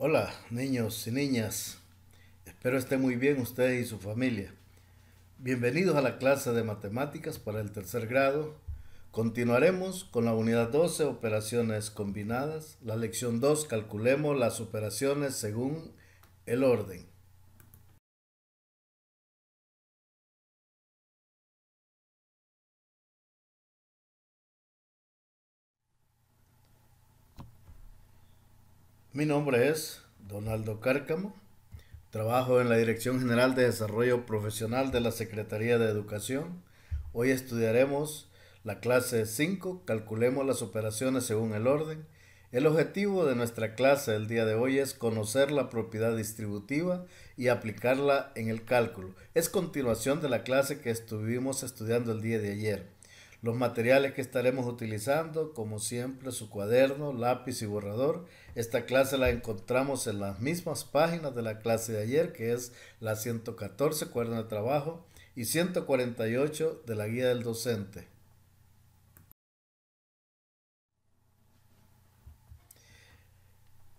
Hola niños y niñas, espero esté muy bien ustedes y su familia. Bienvenidos a la clase de matemáticas para el tercer grado. Continuaremos con la unidad 12, operaciones combinadas. La lección 2, calculemos las operaciones según el orden. Mi nombre es Donaldo Cárcamo. Trabajo en la Dirección General de Desarrollo Profesional de la Secretaría de Educación. Hoy estudiaremos la clase 5, calculemos las operaciones según el orden. El objetivo de nuestra clase el día de hoy es conocer la propiedad distributiva y aplicarla en el cálculo. Es continuación de la clase que estuvimos estudiando el día de ayer. Los materiales que estaremos utilizando, como siempre, su cuaderno, lápiz y borrador. Esta clase la encontramos en las mismas páginas de la clase de ayer, que es la 114, cuaderno de trabajo, y 148 de la guía del docente.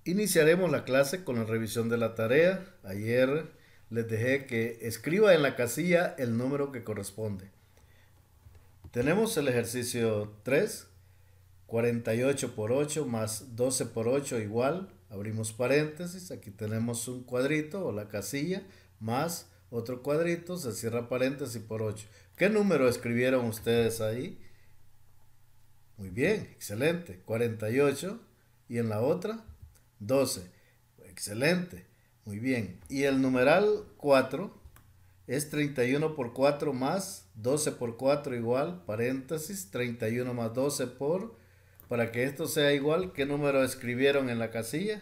Iniciaremos la clase con la revisión de la tarea. Ayer les dejé que escriba en la casilla el número que corresponde. Tenemos el ejercicio 3, 48 por 8 más 12 por 8 igual, abrimos paréntesis, aquí tenemos un cuadrito o la casilla, más otro cuadrito, se cierra paréntesis por 8. ¿Qué número escribieron ustedes ahí? Muy bien, excelente, 48 y en la otra 12, excelente, muy bien. Y el numeral 4 es 31 por 4 más 12 por 4 igual, paréntesis, 31 más 12 por, para que esto sea igual, ¿qué número escribieron en la casilla?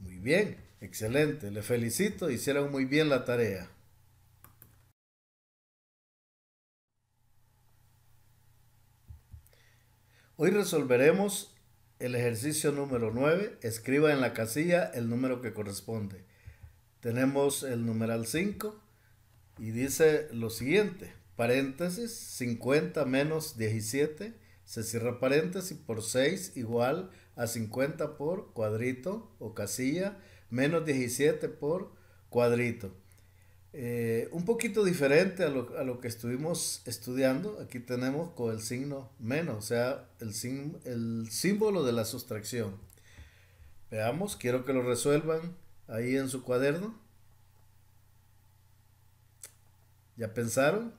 Muy bien, excelente, le felicito, hicieron muy bien la tarea. Hoy resolveremos el ejercicio número 9, escriba en la casilla el número que corresponde. Tenemos el numeral 5 y dice lo siguiente, paréntesis, 50 menos 17, se cierra paréntesis por 6 igual a 50 por cuadrito o casilla, menos 17 por cuadrito. Eh, un poquito diferente a lo, que estuvimos estudiando, aquí tenemos con el signo menos, o sea, el, el símbolo de la sustracción. Veamos, quiero que lo resuelvan ahí en su cuaderno? ¿Ya pensaron?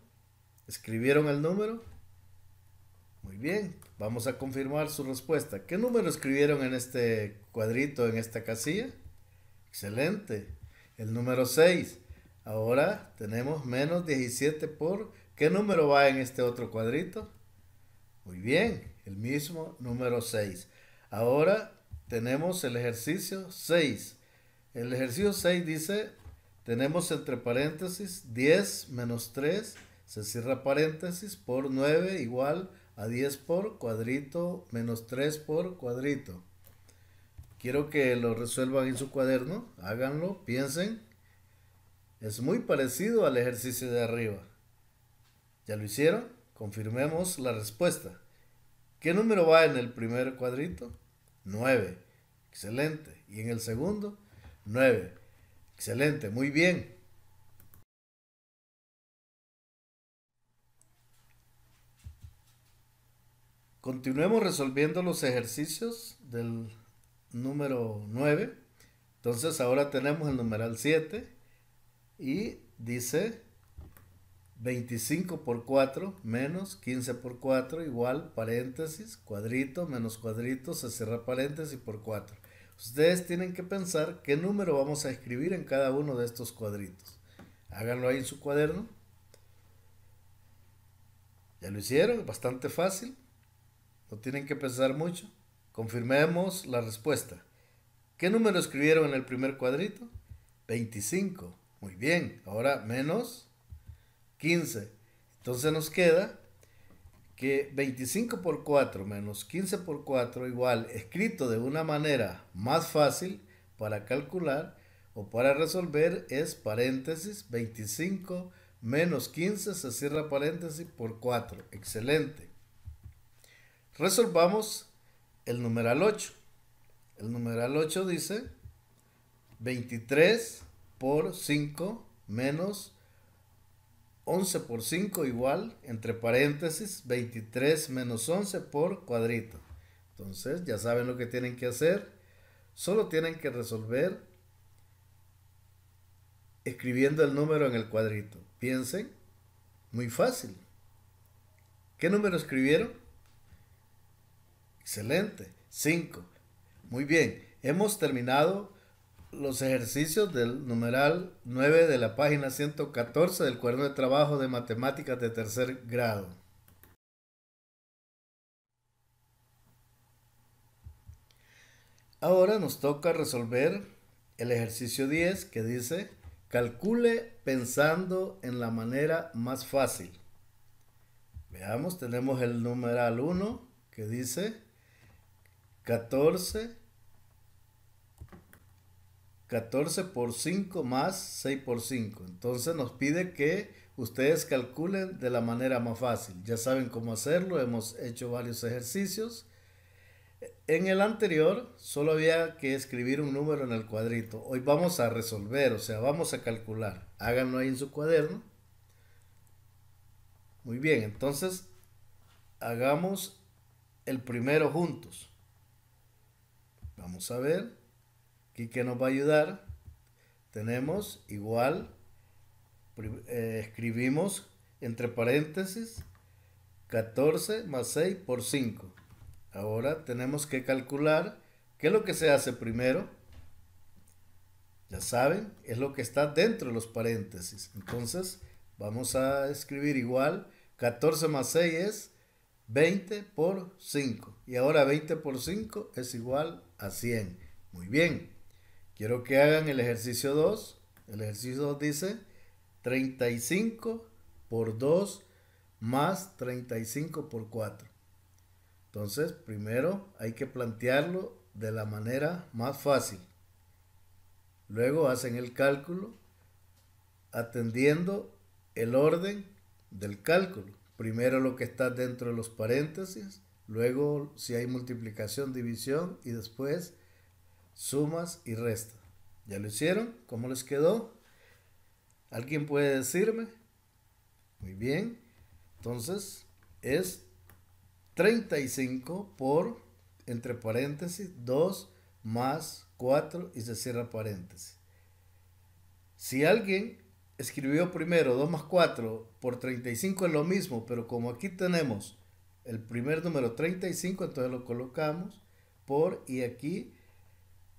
¿Escribieron el número? Muy bien, vamos a confirmar su respuesta. ¿Qué número escribieron en este cuadrito, en esta casilla? Excelente, el número 6. Ahora tenemos menos 17 por... ¿Qué número va en este otro cuadrito? Muy bien, el mismo número 6. Ahora tenemos el ejercicio 6. El ejercicio 6 dice, tenemos entre paréntesis 10 menos 3, se cierra paréntesis, por 9 igual a 10 por cuadrito menos 3 por cuadrito. Quiero que lo resuelvan en su cuaderno, háganlo, piensen. Es muy parecido al ejercicio de arriba. ¿Ya lo hicieron? Confirmemos la respuesta. ¿Qué número va en el primer cuadrito? 9. Excelente. ¿Y en el segundo? 9. Excelente, muy bien. Continuemos resolviendo los ejercicios del número 9. Entonces ahora tenemos el numeral 7 y dice 25 por 4 menos 15 por 4 igual paréntesis, cuadrito menos cuadrito, se cierra paréntesis por 4. Ustedes tienen que pensar qué número vamos a escribir en cada uno de estos cuadritos. Háganlo ahí en su cuaderno. Ya lo hicieron, bastante fácil. No tienen que pensar mucho. Confirmemos la respuesta. ¿Qué número escribieron en el primer cuadrito? 25. Muy bien. Ahora menos 15. Entonces nos queda que 25 por 4 menos 15 por 4 igual escrito de una manera más fácil para calcular o para resolver es paréntesis 25 menos 15 se cierra paréntesis por 4. Excelente. Resolvamos el numeral 8. El numeral 8 dice 23 por 5 menos 11 por 5 igual, entre paréntesis, 23 menos 11 por cuadrito. Entonces ya saben lo que tienen que hacer. Solo tienen que resolver escribiendo el número en el cuadrito. Piensen, muy fácil. ¿Qué número escribieron? Excelente, 5. Muy bien, hemos terminado los ejercicios del numeral 9 de la página 114 del cuaderno de trabajo de matemáticas de tercer grado. Ahora nos toca resolver el ejercicio 10 que dice, calcule pensando en la manera más fácil. Veamos, tenemos el numeral 1 que dice 14 14 por 5 más 6 por 5. Entonces nos pide que ustedes calculen de la manera más fácil. Ya saben cómo hacerlo, hemos hecho varios ejercicios. En el anterior solo había que escribir un número en el cuadrito. Hoy vamos a resolver, o sea, vamos a calcular. Háganlo ahí en su cuaderno. Muy bien, entonces hagamos el primero juntos. Vamos a ver. Aquí que nos va a ayudar? Tenemos igual, eh, escribimos entre paréntesis 14 más 6 por 5. Ahora tenemos que calcular qué es lo que se hace primero. Ya saben, es lo que está dentro de los paréntesis. Entonces vamos a escribir igual 14 más 6 es 20 por 5. Y ahora 20 por 5 es igual a 100. Muy bien. Quiero que hagan el ejercicio 2. El ejercicio 2 dice 35 por 2 más 35 por 4. Entonces, primero hay que plantearlo de la manera más fácil. Luego hacen el cálculo atendiendo el orden del cálculo. Primero lo que está dentro de los paréntesis, luego si hay multiplicación, división y después sumas y restas. ¿Ya lo hicieron? ¿Cómo les quedó? ¿Alguien puede decirme? Muy bien. Entonces es 35 por, entre paréntesis, 2 más 4 y se cierra paréntesis. Si alguien escribió primero 2 más 4 por 35 es lo mismo, pero como aquí tenemos el primer número 35, entonces lo colocamos por y aquí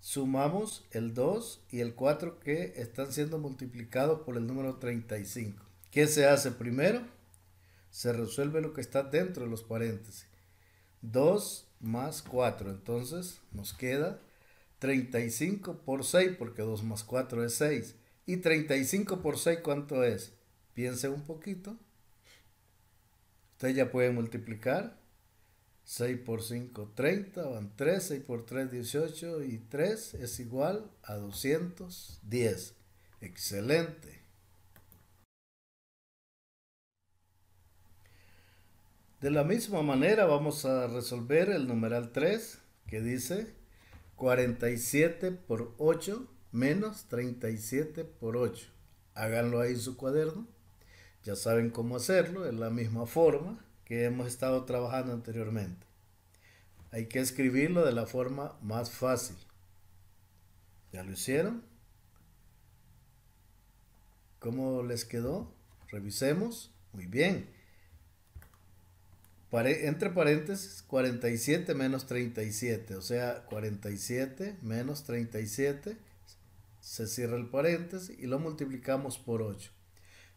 sumamos el 2 y el 4 que están siendo multiplicados por el número 35. ¿Qué se hace primero? Se resuelve lo que está dentro de los paréntesis. 2 más 4, entonces nos queda 35 por 6, porque 2 más 4 es 6. ¿Y 35 por 6 cuánto es? Piense un poquito. Usted ya puede multiplicar. 6 por 5, 30, van 3, 6 por 3, 18 y 3 es igual a 210. Excelente. De la misma manera vamos a resolver el numeral 3 que dice 47 por 8 menos 37 por 8. Háganlo ahí en su cuaderno. Ya saben cómo hacerlo, es la misma forma que hemos estado trabajando anteriormente. Hay que escribirlo de la forma más fácil. ¿Ya lo hicieron? ¿Cómo les quedó? Revisemos. Muy bien. entre paréntesis, 47 menos 37. O sea, 47 menos 37. Se cierra el paréntesis y lo multiplicamos por 8.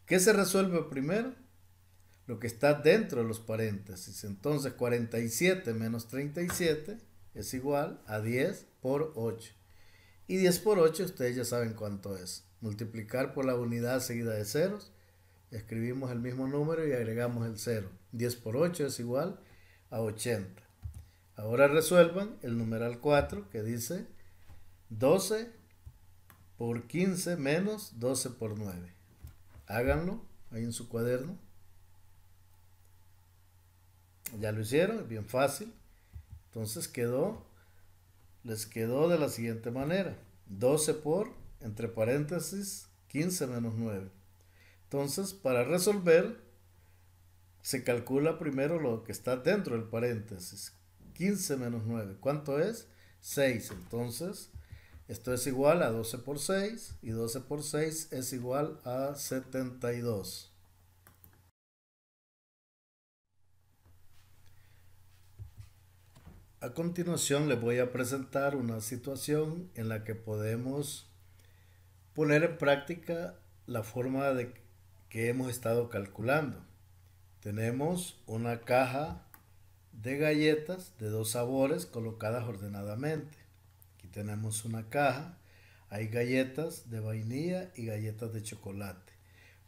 ¿Qué se resuelve primero? lo que está dentro de los paréntesis. Entonces 47 menos 37 es igual a 10 por 8. Y 10 por 8 ustedes ya saben cuánto es. Multiplicar por la unidad seguida de ceros. Escribimos el mismo número y agregamos el 0. 10 por 8 es igual a 80. Ahora resuelvan el numeral 4 que dice 12 por 15 menos 12 por 9. Háganlo ahí en su cuaderno. Ya lo hicieron, bien fácil. Entonces quedó, les quedó de la siguiente manera. 12 por, entre paréntesis, 15 menos 9. Entonces, para resolver, se calcula primero lo que está dentro del paréntesis. 15 menos 9. ¿Cuánto es? 6. Entonces, esto es igual a 12 por 6 y 12 por 6 es igual a 72. A continuación les voy a presentar una situación en la que podemos poner en práctica la forma de que hemos estado calculando. Tenemos una caja de galletas de dos sabores colocadas ordenadamente. Aquí tenemos una caja, hay galletas de vainilla y galletas de chocolate.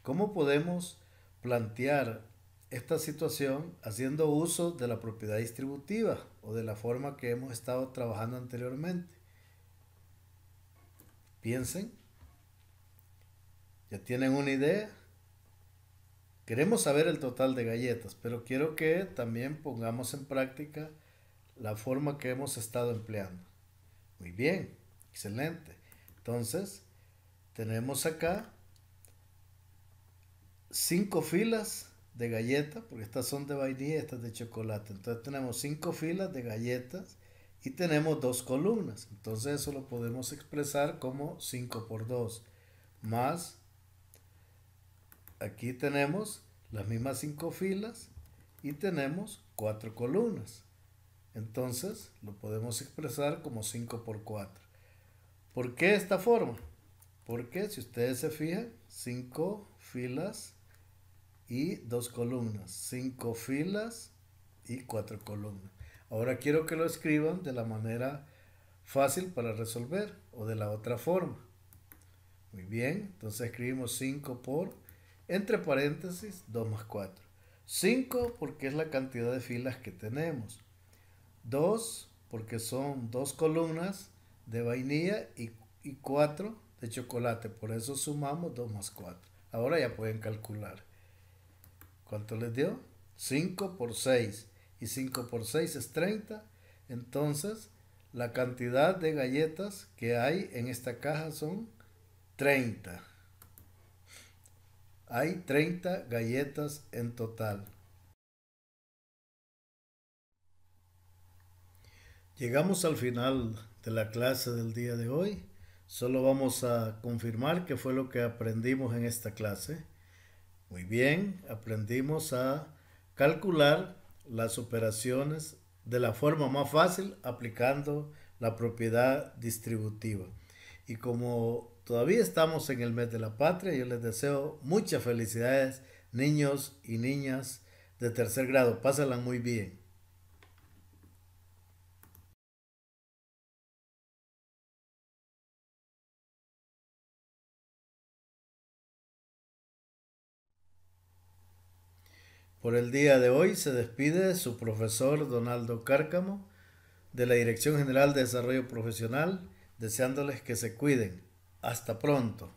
¿Cómo podemos plantear esta situación haciendo uso de la propiedad distributiva o de la forma que hemos estado trabajando anteriormente. Piensen, ya tienen una idea. Queremos saber el total de galletas, pero quiero que también pongamos en práctica la forma que hemos estado empleando. Muy bien, excelente. Entonces, tenemos acá cinco filas de galletas, porque estas son de vainilla, estas de chocolate. Entonces tenemos cinco filas de galletas y tenemos dos columnas. Entonces eso lo podemos expresar como 5 por 2. Más, aquí tenemos las mismas cinco filas y tenemos cuatro columnas. Entonces lo podemos expresar como 5 por 4. ¿Por qué esta forma? Porque si ustedes se fijan, 5 filas y dos columnas, cinco filas y cuatro columnas. Ahora quiero que lo escriban de la manera fácil para resolver o de la otra forma. Muy bien, entonces escribimos 5 por, entre paréntesis, 2 más 4. 5 porque es la cantidad de filas que tenemos. 2 porque son dos columnas de vainilla y, cuatro 4 de chocolate. Por eso sumamos 2 más 4. Ahora ya pueden calcular. ¿Cuánto les dio? 5 por 6. Y 5 por 6 es 30. Entonces, la cantidad de galletas que hay en esta caja son 30. Hay 30 galletas en total. Llegamos al final de la clase del día de hoy. Solo vamos a confirmar qué fue lo que aprendimos en esta clase. Muy bien, aprendimos a calcular las operaciones de la forma más fácil aplicando la propiedad distributiva. Y como todavía estamos en el mes de la patria, yo les deseo muchas felicidades, niños y niñas de tercer grado. Pásenla muy bien. Por el día de hoy se despide su profesor Donaldo Cárcamo de la Dirección General de Desarrollo Profesional, deseándoles que se cuiden. Hasta pronto.